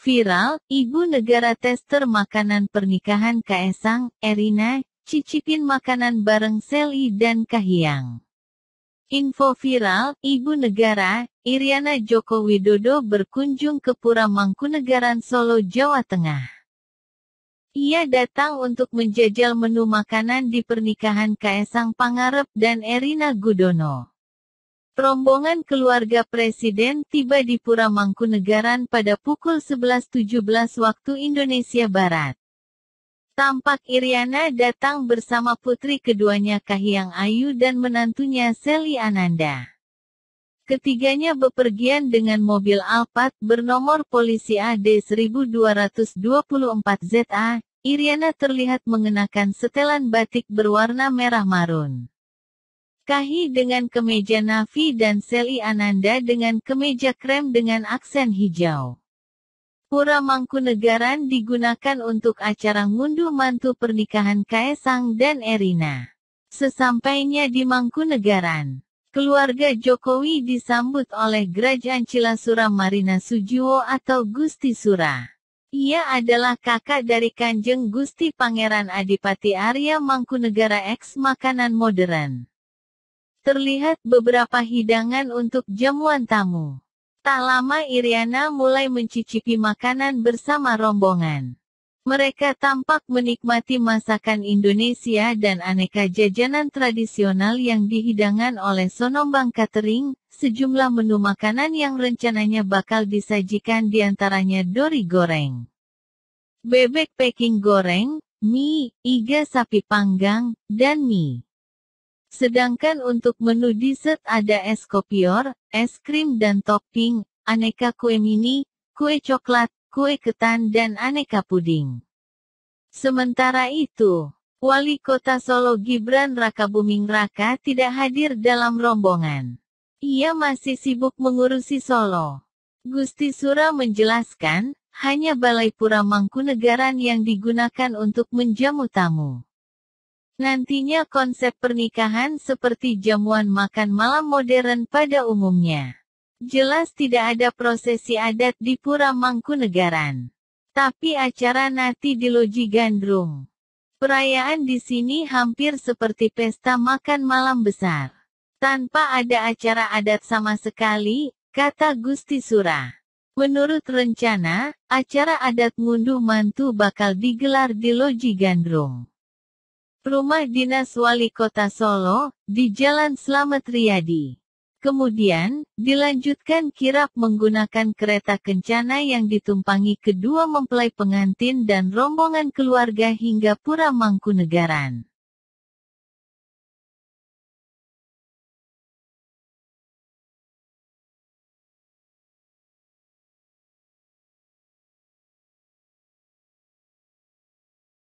Viral, ibu negara tester makanan pernikahan Kaesang, Erina, cicipin makanan bareng Seli dan Kahiyang. Info viral, ibu negara, Iriana Joko Widodo berkunjung ke Pura Mangkunegaran Solo, Jawa Tengah. Ia datang untuk menjajal menu makanan di pernikahan Kaesang Pangarep dan Erina Gudono. Rombongan keluarga Presiden tiba di Pura Mangkunegaran pada pukul 11.17 waktu Indonesia Barat. Tampak Iriana datang bersama putri keduanya Kahiyang Ayu dan menantunya Seli Ananda. Ketiganya bepergian dengan mobil Alphard bernomor polisi AD 1224ZA. Iriana terlihat mengenakan setelan batik berwarna merah marun. Kahi dengan kemeja Navi dan Seli Ananda dengan kemeja krem dengan aksen hijau. Pura Mangkunegaran digunakan untuk acara ngunduh mantu pernikahan Kaesang dan Erina. Sesampainya di Mangkunegaran, keluarga Jokowi disambut oleh Graj Ancila Marina Sujiwo atau Gusti Sura. Ia adalah kakak dari Kanjeng Gusti Pangeran Adipati Arya Mangkunegara X Makanan Modern. Terlihat beberapa hidangan untuk jamuan tamu. Tak lama Iriana mulai mencicipi makanan bersama rombongan. Mereka tampak menikmati masakan Indonesia dan aneka jajanan tradisional yang dihidangkan oleh Sonombang Catering, sejumlah menu makanan yang rencananya bakal disajikan diantaranya dori goreng, bebek peking goreng, mie, iga sapi panggang, dan mie. Sedangkan untuk menu dessert ada es kopior, es krim dan topping, aneka kue mini, kue coklat, kue ketan dan aneka puding. Sementara itu, Wali Kota Solo Gibran Rakabuming Raka tidak hadir dalam rombongan. Ia masih sibuk mengurusi Solo. Gusti Sura menjelaskan, hanya Balai Pura Mangkunegaran yang digunakan untuk menjamu tamu. Nantinya konsep pernikahan seperti jamuan makan malam modern pada umumnya. Jelas tidak ada prosesi adat di Pura Mangkunegaran. Tapi acara nanti di Loji Gandrung. Perayaan di sini hampir seperti pesta makan malam besar. Tanpa ada acara adat sama sekali, kata Gusti Sura. Menurut rencana, acara adat ngunduh mantu bakal digelar di Loji Gandrung rumah dinas wali kota Solo, di Jalan Slamet Riyadi. Kemudian, dilanjutkan kirap menggunakan kereta kencana yang ditumpangi kedua mempelai pengantin dan rombongan keluarga hingga Pura Mangkunegaran.